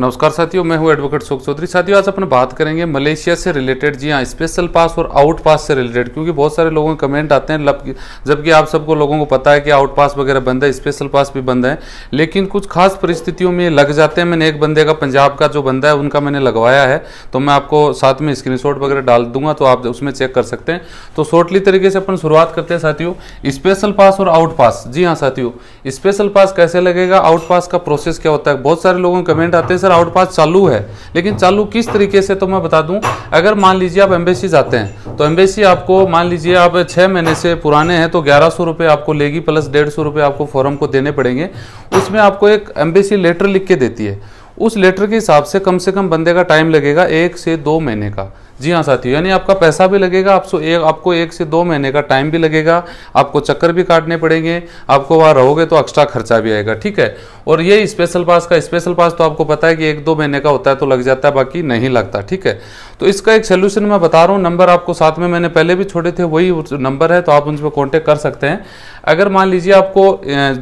नमस्कार साथियों मैं हूं एडवोकेट शोक चौधरी साथियों आज अपन बात करेंगे मलेशिया से रिलेटेड जी हाँ स्पेशल पास और आउट पास से रिलेटेड क्योंकि बहुत सारे लोगों के कमेंट आते हैं जबकि आप सबको लोगों को पता है कि आउट पास वगैरह बंद है स्पेशल पास भी बंद है लेकिन कुछ खास परिस्थितियों में लग जाते हैं मैंने एक बंदे का पंजाब का जो बंदा है उनका मैंने लगवाया है तो मैं आपको साथ में स्क्रीन वगैरह डाल दूंगा तो आप उसमें चेक कर सकते हैं तो शॉर्टली तरीके से अपन शुरुआत करते हैं साथियों स्पेशल पास और आउट पास जी हाँ साथियों स्पेशल पास कैसे लगेगा आउट पास का प्रोसेस क्या होता है बहुत सारे लोगों के कमेंट आते हैं प्रेशर पास चालू है लेकिन चालू किस तरीके से तो मैं बता दूं अगर मान लीजिए आप एम्बेसी जाते हैं तो एम्बेसी आपको मान लीजिए आप छः महीने से पुराने हैं तो ग्यारह सौ रुपये आपको लेगी प्लस डेढ़ सौ रुपये आपको फॉर्म को देने पड़ेंगे उसमें आपको एक एम्बेसी लेटर लिख के देती है उस लेटर के हिसाब से कम से कम बंदे का टाइम लगेगा एक से दो महीने का जी हाँ साथियों यानी आपका पैसा भी लगेगा आपको एक आपको एक से दो महीने का टाइम भी लगेगा आपको चक्कर भी काटने पड़ेंगे आपको वहाँ रहोगे तो एक्स्ट्रा खर्चा भी आएगा ठीक है और ये स्पेशल पास का स्पेशल पास तो आपको पता है कि एक दो महीने का होता है तो लग जाता है बाकी नहीं लगता ठीक है तो इसका एक सोल्यूशन मैं बता रहा हूँ नंबर आपको साथ में मैंने पहले भी छोड़े थे वही नंबर है तो आप उन पर कॉन्टेक्ट कर सकते हैं अगर मान लीजिए आपको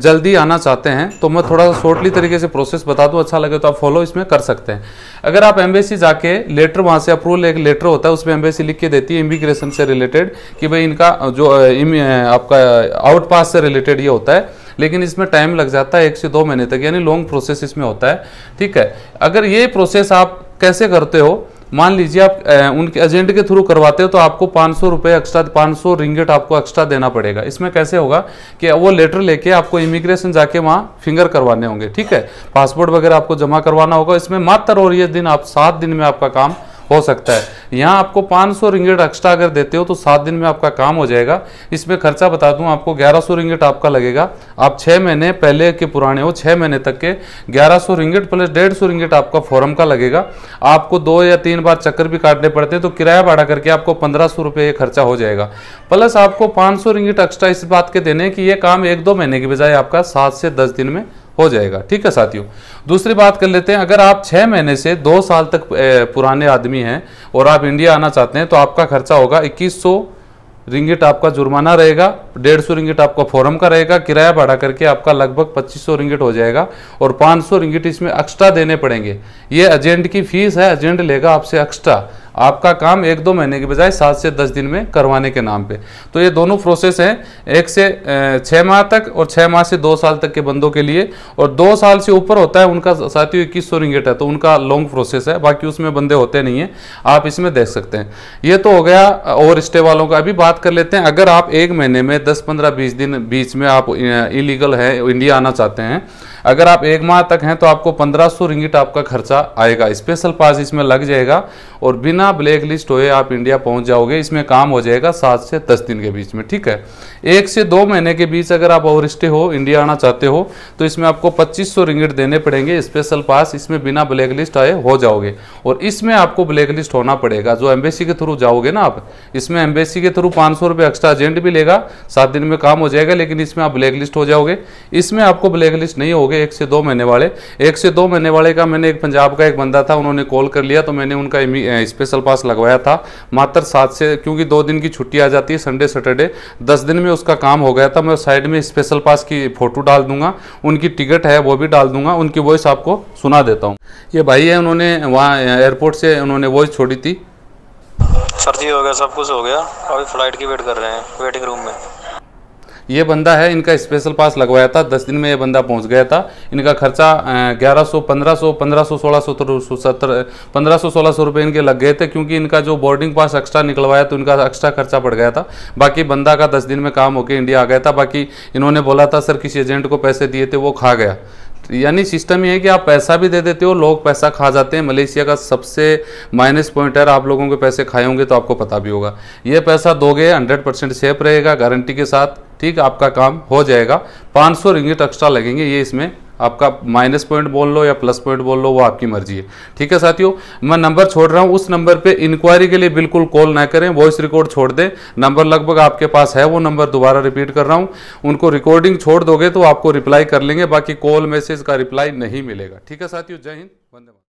जल्दी आना चाहते हैं तो मैं थोड़ा सा शॉर्टली तरीके से प्रोसेस बता दूं अच्छा लगे तो आप फॉलो इसमें कर सकते हैं अगर आप एम्बेसी जाके लेटर वहाँ से अप्रूवल एक लेटर होता है उसमें एम्बेसी लिख के देती है इमिग्रेशन से रिलेटेड कि भाई इनका जो आपका आउट पास से रिलेटेड ये होता है लेकिन इसमें टाइम लग जाता है एक से दो महीने तक यानी लॉन्ग प्रोसेस इसमें होता है ठीक है अगर ये प्रोसेस आप कैसे करते हो मान लीजिए आप उनके एजेंट के थ्रू करवाते हो तो आपको पाँच सौ रुपये एक्स्ट्रा पाँच सौ रिंगेट आपको एक्स्ट्रा देना पड़ेगा इसमें कैसे होगा कि वो लेटर लेके आपको इमिग्रेशन जाके वहाँ फिंगर करवाने होंगे ठीक है पासपोर्ट वगैरह आपको जमा करवाना होगा इसमें मात्र और ये दिन आप सात दिन में आपका काम हो सकता है यहाँ आपको 500 सौ रिंगेट एक्स्ट्रा अगर देते हो तो सात दिन में आपका काम हो जाएगा इसमें खर्चा बता दूँ आपको 1100 सौ रिंगेट आपका लगेगा आप छः महीने पहले के पुराने हो छः महीने तक के 1100 सौ रिंगेट प्लस डेढ़ सौ रिंगेट आपका फॉरम का लगेगा आपको दो या तीन बार चक्कर भी काटने पड़ते हैं तो किराया भाड़ा करके आपको पंद्रह सौ रुपये खर्चा हो जाएगा प्लस आपको पाँच सौ रिंगेट एक्स्ट्रा इस बात के देने कि ये काम एक दो महीने की बजाय आपका सात से दस दिन में हो जाएगा ठीक है साथियों दूसरी बात कर लेते हैं अगर आप छः महीने से दो साल तक पुराने आदमी हैं और आप इंडिया आना चाहते हैं तो आपका खर्चा होगा इक्कीस सौ रिंगिट आपका जुर्माना रहेगा डेढ़ सौ रिंगिट आपका फॉरम का रहेगा किराया भाड़ा करके आपका लगभग पच्चीस सौ रिंगिट हो जाएगा और पाँच सौ रिंगिट इसमें एक्स्ट्रा देने पड़ेंगे ये एजेंट की फीस है एजेंट लेगा आपसे एक्स्ट्रा आपका काम एक दो महीने के बजाय सात से दस दिन में करवाने के नाम पे तो ये दोनों प्रोसेस हैं एक से छः माह तक और छः माह से दो साल तक के बंदों के लिए और दो साल से ऊपर होता है उनका साथियों इक्कीस सौ रिंगेट है तो उनका लॉन्ग प्रोसेस है बाकी उसमें बंदे होते नहीं हैं आप इसमें देख सकते हैं ये तो हो गया और स्टे वालों का अभी बात कर लेते हैं अगर आप एक महीने में दस पंद्रह बीस दिन बीच में आप इलीगल हैं इंडिया आना चाहते हैं अगर आप एक माह तक हैं तो आपको पंद्रह सौ रिंगिट आपका खर्चा आएगा स्पेशल पास इसमें लग जाएगा और बिना बिना ब्लैक लिस्ट होए आप इंडिया पहुंच जाओगे इसमें काम हो जाएगा सात से दस दिन के बीच में ठीक है एक से दो महीने के बीच अगर आप ओवर स्टे हो इंडिया आना चाहते हो तो इसमें आपको पच्चीस सौ रिंगिट देने पड़ेंगे स्पेशल पास इसमें बिना ब्लैक लिस्ट आए हो जाओगे और इसमें आपको ब्लैक लिस्ट होना पड़ेगा जो एम्बेसी के थ्रू जाओगे ना आप इसमें एम्बेसी के थ्रू पाँच सौ एक्स्ट्रा एजेंट भी लेगा सात दिन में काम हो जाएगा लेकिन इसमें आप ब्लैक लिस्ट हो जाओगे इसमें आपको ब्लैक लिस्ट नहीं होगे एक से दो महीने वाले एक से दो महीने वाले का मैंने एक पंजाब का एक बंदा था उन्होंने कॉल कर लिया तो मैंने उनका स्पेशल स्पेशल पास लगवाया था मात्र सात से क्योंकि दो दिन की छुट्टी आ जाती है संडे सैटरडे दस दिन में उसका काम हो गया था मैं साइड में स्पेशल पास की फ़ोटो डाल दूंगा उनकी टिकट है वो भी डाल दूंगा उनकी वॉइस आपको सुना देता हूँ ये भाई है उन्होंने वहाँ एयरपोर्ट से उन्होंने वॉइस छोड़ी थी सर जी हो गया सब कुछ हो गया अभी फ्लाइट की वेट कर रहे हैं वेटिंग रूम में ये बंदा है इनका स्पेशल पास लगवाया था दस दिन में ये बंदा पहुंच गया था इनका खर्चा ग्यारह सौ पंद्रह सौ पंद्रह सौ सोलह सौ सत्तर पंद्रह सौ सोलह सौ रुपये इनके लग गए थे क्योंकि इनका जो बोर्डिंग पास एक्स्ट्रा निकलवाया तो इनका एक्स्ट्रा खर्चा पड़ गया था बाकी बंदा का दस दिन में काम होकर इंडिया आ गया था बाकी इन्होंने बोला था सर किसी एजेंट को पैसे दिए थे वो खा गया यानी सिस्टम ये है कि आप पैसा भी दे देते हो लोग पैसा खा जाते हैं मलेशिया का सबसे माइनस पॉइंट है आप लोगों के पैसे खाए होंगे तो आपको पता भी होगा ये पैसा दोगे 100 परसेंट सेफ रहेगा गारंटी के साथ ठीक है आपका काम हो जाएगा पाँच सौ रिंगिट एक्स्ट्रा लगेंगे ये इसमें आपका माइनस पॉइंट बोल लो या प्लस पॉइंट बोल लो वो आपकी मर्जी है ठीक है साथियों मैं नंबर छोड़ रहा हूँ उस नंबर पे इंक्वायरी के लिए बिल्कुल कॉल ना करें वॉइस रिकॉर्ड छोड़ दें नंबर लगभग आपके पास है वो नंबर दोबारा रिपीट कर रहा हूँ उनको रिकॉर्डिंग छोड़ दोगे तो आपको रिप्लाई कर लेंगे बाकी कॉल मैसेज का रिप्लाई नहीं मिलेगा ठीक है साथियों जय हिंद वंदे